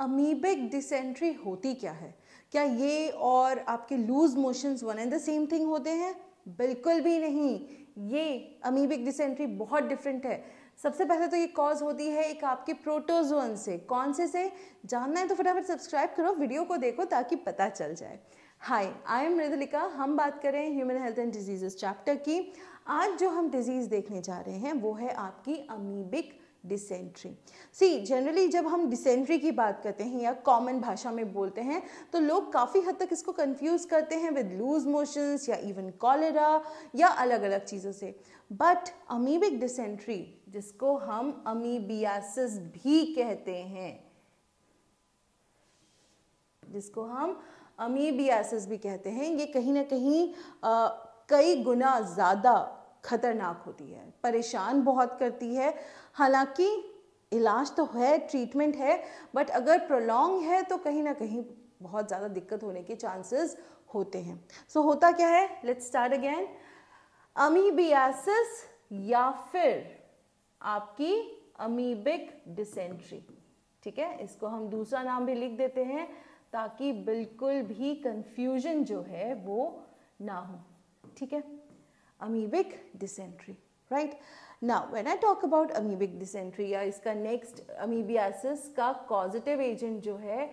Amoebic dysentery होती क्या है क्या ये और आपके loose motions one and the same thing होते हैं बिल्कुल भी नहीं ये अमीबिक डिसेंट्री बहुत डिफरेंट है सबसे पहले तो ये कॉज होती है एक आपके प्रोटोजोन से कौन से से जानना है तो फटाफट सब्सक्राइब करो वीडियो को देखो ताकि पता चल जाए हाय आई एम मृदुलिका हम बात करें human health and diseases chapter की आज जो हम डिजीज़ देखने जा रहे हैं वो है आपकी अमीबिक डिसेंट्री सी जनरली जब हम डिसेंट्री की बात करते हैं या कॉमन भाषा में बोलते हैं तो लोग काफ़ी हद तक इसको कंफ्यूज करते हैं विद लूज मोशंस या इवन कॉलेरा या अलग अलग चीज़ों से बट अमीबिक डिसेंट्री जिसको हम अमीबियासिस भी कहते हैं जिसको हम अमीबियासिस भी कहते हैं ये कहीं ना कहीं आ, कई गुना ज़्यादा ख़तरनाक होती है परेशान बहुत करती है हालांकि इलाज तो है ट्रीटमेंट है बट अगर प्रोलॉन्ग है तो कहीं ना कहीं बहुत ज़्यादा दिक्कत होने के चांसेस होते हैं सो so, होता क्या है लेट्स स्टार्ट अगेन अमीबियासिस या फिर आपकी अमीबिक डिसेंट्री ठीक है इसको हम दूसरा नाम भी लिख देते हैं ताकि बिल्कुल भी कंफ्यूजन जो है वो ना हो ठीक है amoebic dysentery right now when i talk about amoebic dysentery ya iska next amoebiasis ka causative agent jo hai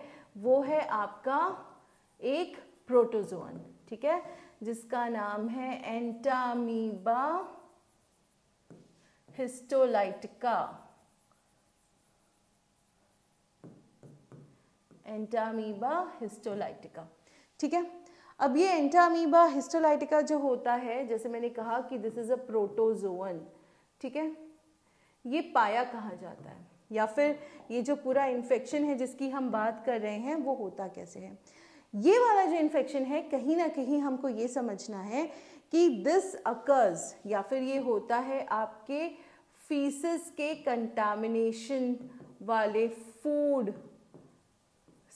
wo hai aapka ek protozoan theek hai jiska naam hai entamoeba histolytica Entamoeba histolytica ठीक है अब ये Entamoeba histolytica जो होता है जैसे मैंने कहा कि दिस इज़ अ प्रोटोजोअन ठीक है ये पाया कहा जाता है या फिर ये जो पूरा इन्फेक्शन है जिसकी हम बात कर रहे हैं वो होता कैसे है ये वाला जो इन्फेक्शन है कहीं ना कहीं हमको ये समझना है कि दिस अकर्स या फिर ये होता है आपके फीसिस के कंटामिनेशन वाले फूड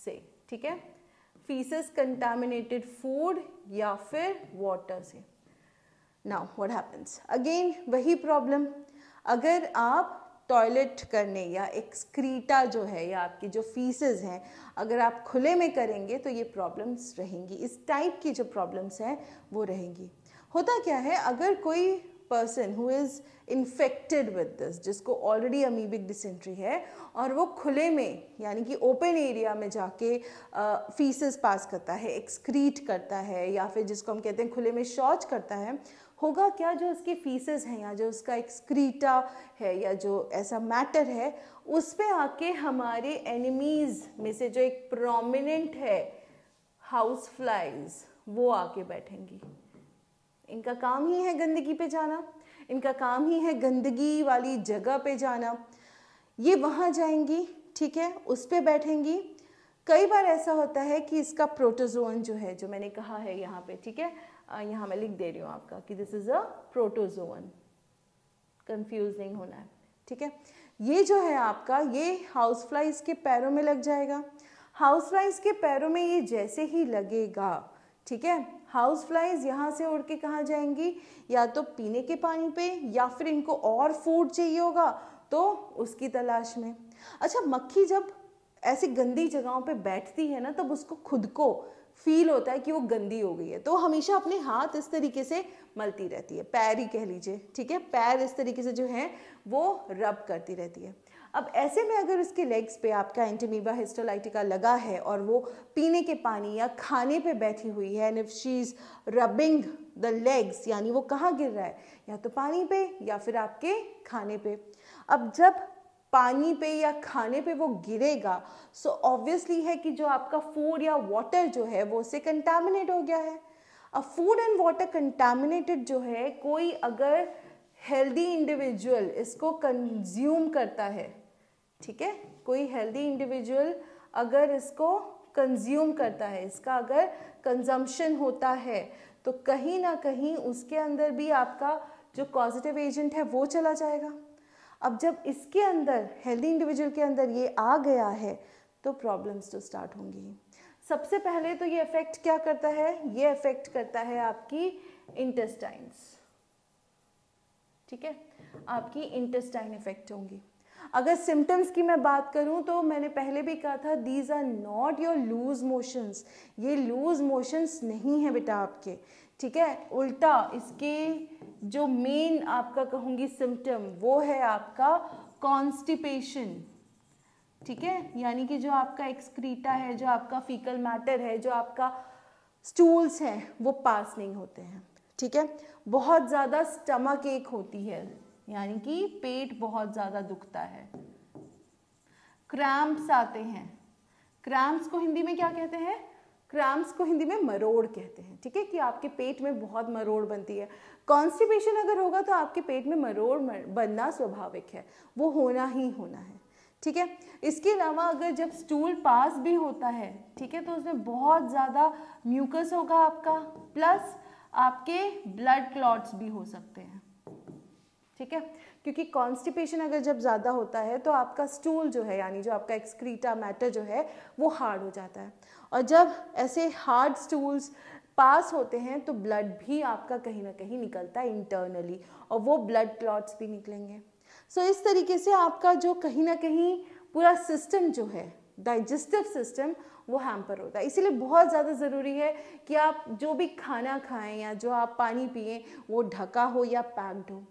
से ठीक है फीसेस कंटामिनेटेड फूड या फिर वाटर से नाउ व्हाट हैपेंस अगेन वही प्रॉब्लम अगर आप टॉयलेट करने या एक्सक्रीटा जो है या आपकी जो फीसेस हैं अगर आप खुले में करेंगे तो ये प्रॉब्लम्स रहेंगी इस टाइप की जो प्रॉब्लम्स हैं वो रहेंगी होता क्या है अगर कोई person who is infected with this जिसको ऑलरेडी अमीबिक डिसेंट्री है और वो खुले में यानी कि ओपन एरिया में जाके फीसेस पास करता है एक्सक्रीट करता है या फिर जिसको हम कहते हैं खुले में शौच करता है होगा क्या जो उसकी फीसेस हैं या जो उसका एक्सक्रीटा है या जो ऐसा मैटर है उस पर आके हमारे एनिमीज़ में से जो एक प्रोमिनेंट है हाउस फ्लाइज वो आके बैठेंगी इनका काम ही है गंदगी पे जाना इनका काम ही है गंदगी वाली जगह पे जाना ये वहाँ जाएंगी ठीक है उस पर बैठेंगी कई बार ऐसा होता है कि इसका प्रोटोजोन जो है जो मैंने कहा है यहाँ पे ठीक है यहाँ मैं लिख दे रही हूँ आपका कि this is a protozoan confuse नहीं होना है ठीक है ये जो है आपका ये हाउस फ्लाइज के पैरों में लग जाएगा हाउस फ्लाइज के पैरों में ये जैसे ही लगेगा ठीक है हाउस फ्लाइज यहाँ से उड़ के कहाँ जाएंगी या तो पीने के पानी पे या फिर इनको और फूड चाहिए होगा तो उसकी तलाश में अच्छा मक्खी जब ऐसी गंदी जगहों पे बैठती है ना तब उसको खुद को फील होता है कि वो गंदी हो गई है तो हमेशा अपने हाथ इस तरीके से मलती रहती है पैर ही कह लीजिए ठीक है पैर इस तरीके से जो है वो रब करती रहती है अब ऐसे में अगर उसके लेग्स पे आपका एंटीमीबा हिस्टोलाइटिका लगा है और वो पीने के पानी या खाने पे बैठी हुई है and if she is rubbing the legs यानी वो कहाँ गिर रहा है या तो पानी पे या फिर आपके खाने पे अब जब पानी पे या खाने पे वो गिरेगा सो so ऑब्वियसली है कि जो आपका फूड या वाटर जो है वो उसे कंटामिनेट हो गया है अब फूड एंड वाटर कंटामिनेटेड जो है कोई अगर हेल्दी इंडिविजुअल इसको कंज्यूम करता है ठीक है कोई हेल्दी इंडिविजुअल अगर इसको कंज्यूम करता है इसका अगर कंजम्पशन होता है तो कहीं ना कहीं उसके अंदर भी आपका जो पॉजिटिव एजेंट है वो चला जाएगा अब जब इसके अंदर हेल्दी इंडिविजुअल के अंदर ये आ गया है तो प्रॉब्लम्स तो स्टार्ट होंगी सबसे पहले तो ये इफेक्ट क्या करता है ये इफेक्ट करता है आपकी इंटेस्टाइन्स ठीक है आपकी इंटेस्टाइन इफेक्ट होंगी अगर सिम्टम्स की मैं बात करूं तो मैंने पहले भी कहा था these are not your loose motions ये लूज मोशंस नहीं है बेटा आपके ठीक है उल्टा इसके जो मेन आपका कहूंगी सिम्टम वो है आपका कॉन्स्टिपेशन ठीक है यानी कि जो आपका एक्सक्रीटा है जो आपका फीकल मैटर है जो आपका स्टूल्स हैं वो पास नहीं होते हैं ठीक है बहुत ज़्यादा स्टमक एक होती है यानी कि पेट बहुत ज़्यादा दुखता है क्रैम्प्स आते हैं क्रैम्प्स को हिंदी में क्या कहते हैं क्रैम्प्स को हिंदी में मरोड़ कहते हैं ठीक है कि आपके पेट में बहुत मरोड़ बनती है कॉन्स्टिपेशन अगर होगा तो आपके पेट में मरोड़ बनना स्वाभाविक है वो होना ही होना है ठीक है इसके अलावा अगर जब स्टूल पास भी होता है ठीक है तो उसमें बहुत ज़्यादा म्यूकस होगा आपका प्लस आपके ब्लड क्लॉट्स भी हो सकते हैं ठीक है क्योंकि कॉन्स्टिपेशन अगर जब ज़्यादा होता है तो आपका स्टूल जो है यानी जो आपका एक्सक्रीटा मैटर जो है वो हार्ड हो जाता है और जब ऐसे हार्ड स्टूल्स पास होते हैं तो ब्लड भी आपका कहीं ना कहीं निकलता है इंटरनली और वो ब्लड क्लॉट्स भी निकलेंगे सो so, इस तरीके से आपका जो कहीं ना कहीं पूरा सिस्टम जो है डाइजेस्टिव सिस्टम वो हैम्पर होता है इसीलिए बहुत ज़्यादा ज़रूरी है कि आप जो भी खाना खाएं या जो आप पानी पिए वो ढका हो या पैक्ड हो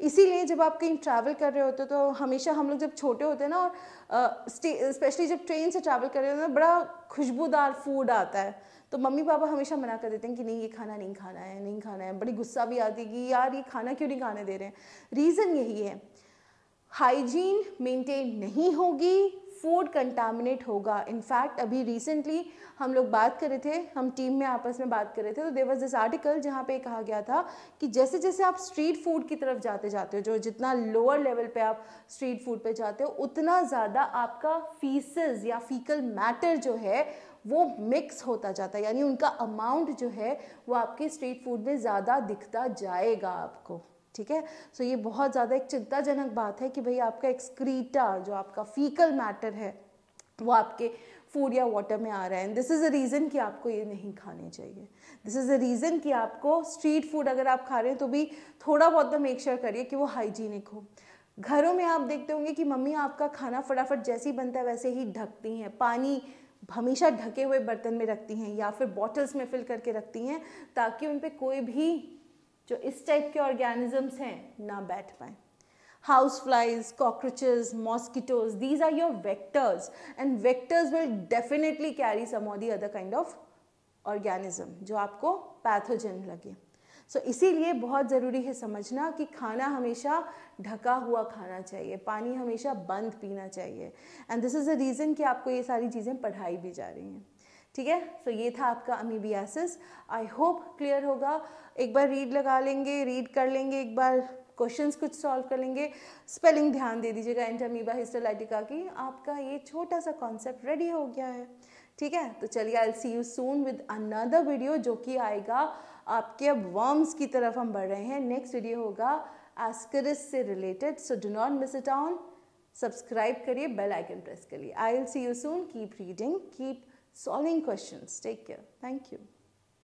इसीलिए जब आप कहीं ट्रैवल कर रहे होते हो तो हमेशा हम लोग जब छोटे होते हैं ना और स्पेशली जब ट्रेन से ट्रैवल कर रहे होते हैं ना बड़ा खुशबूदार फूड आता है तो मम्मी पापा हमेशा मना कर देते हैं कि नहीं ये खाना नहीं खाना है नहीं खाना है बड़ी गुस्सा भी आती है कि यार ये खाना क्यों नहीं खाने दे रहे हैं रीज़न यही है हाइजीन मेंटेन नहीं होगी फूड कंटामिनेट होगा इनफैक्ट अभी रिसेंटली हम लोग बात कर रहे थे हम टीम में आपस में बात कर रहे थे तो देर वॉज दिस आर्टिकल जहाँ पे कहा गया था कि जैसे जैसे आप स्ट्रीट फूड की तरफ जाते जाते हो जो जितना लोअर लेवल पे आप स्ट्रीट फूड पे जाते हो उतना ज़्यादा आपका फीसेज़ या फीकल मैटर जो है वो मिक्स होता जाता है यानी उनका अमाउंट जो है वो आपके स्ट्रीट फूड में ज़्यादा दिखता जाएगा आपको ठीक है सो ये बहुत ज़्यादा एक चिंताजनक बात है कि भाई आपका एक्सक्रीटा जो आपका फीकल मैटर है वो आपके फूड या वाटर में आ रहा है and this is a reason कि आपको ये नहीं खाने चाहिए दिस इज़ अ रीज़न कि आपको स्ट्रीट फूड अगर आप खा रहे हैं तो भी थोड़ा बहुत तो मेक श्योर करिए कि वो हाइजीनिक हो घरों में आप देखते होंगे कि मम्मी आपका खाना फटाफट जैसे ही बनता है वैसे ही ढकती हैं पानी हमेशा ढके हुए बर्तन में रखती हैं या फिर बॉटल्स में फिल करके रखती हैं ताकि उन पर कोई भी जो इस टाइप के ऑर्गेनिजम्स हैं ना बैठ पाए house flies cockroaches mosquitoes these are your vectors and vectors will definitely carry some of the other kind of organism जो आपको पैथोजन लगे सो so, इसीलिए बहुत ज़रूरी है समझना कि खाना हमेशा ढका हुआ खाना चाहिए पानी हमेशा बंद पीना चाहिए and this is a reason कि आपको ये सारी चीज़ें पढ़ाई भी जा रही हैं ठीक है सो ये था आपका अमीबियासिस आई होप क्लियर होगा एक बार रीड लगा लेंगे रीड कर लेंगे एक बार क्वेश्चन कुछ सॉल्व कर लेंगे स्पेलिंग ध्यान दे दीजिएगा एंटामीबा हिस्टोलाइटिका की आपका ये छोटा सा कॉन्सेप्ट रेडी हो गया है ठीक है तो चलिए I see you soon with another video जो कि आएगा आपके अब वर्म्स की तरफ हम बढ़ रहे हैं नेक्स्ट वीडियो होगा एस्करिस से related so do not miss it on subscribe करिए बेल आइकन प्रेस करिए I will see you soon keep reading keep solving questions. Take care. Thank you.